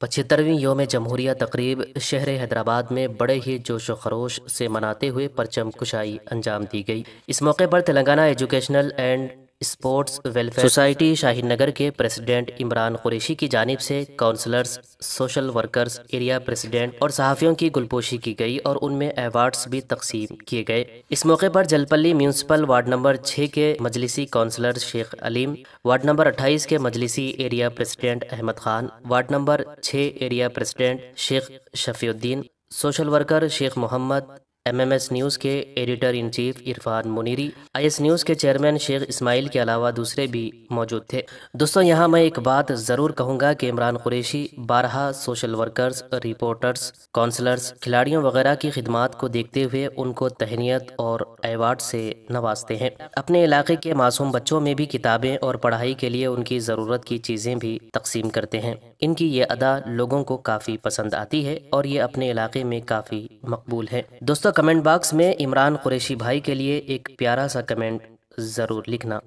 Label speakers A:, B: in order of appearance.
A: पचहत्तरवीं योम जमहूरिया तकरीब शहर हैदराबाद में बड़े ही जोश व खरोश से मनाते हुए परचम कुशाई अंजाम दी गई इस मौके पर Telangana educational and sports welfare society Shaheen Nagar के प्रेसिडेंट इमरान कुरेशी की जानब से councillors social workers area president और सहाफ़ियों की गुलपोशी की गई और उनमें अवार्ड्स भी तकसीम किए गए इस मौके पर जलपल्ली म्यूनसिपल वार्ड नंबर छः के मजलिसी councillor Sheikh Aleem ward number अट्ठाईस के मजलिसी area president Ahmed Khan ward number छः area president Sheikh Shafiuddin social worker Sheikh Mohammed MMS news के editor in chief Irfan Muneeri IS news के चेयरमैन शेख इस्माइल के अलावा दूसरे भी मौजूद थे दोस्तों यहाँ मैं एक बात ज़रूर कहूँगा कि इमरान कुरेशी बारह सोशल वर्कर्स रिपोर्टर्स काउंसलर्स खिलाड़ियों वगैरह की खिदमत को देखते हुए उनको तहनीत और एवार्ड से नवाजते हैं अपने इलाके के मासूम बच्चों में भी किताबें और पढ़ाई के लिए उनकी ज़रूरत की चीज़ें भी तकसीम करते हैं इनकी ये अदा लोगों को काफ़ी पसंद आती है और ये अपने इलाके में काफ़ी मकबूल है दोस्तों कमेंट बॉक्स में इमरान कुरैशी भाई के लिए एक प्यारा सा कमेंट ज़रूर लिखना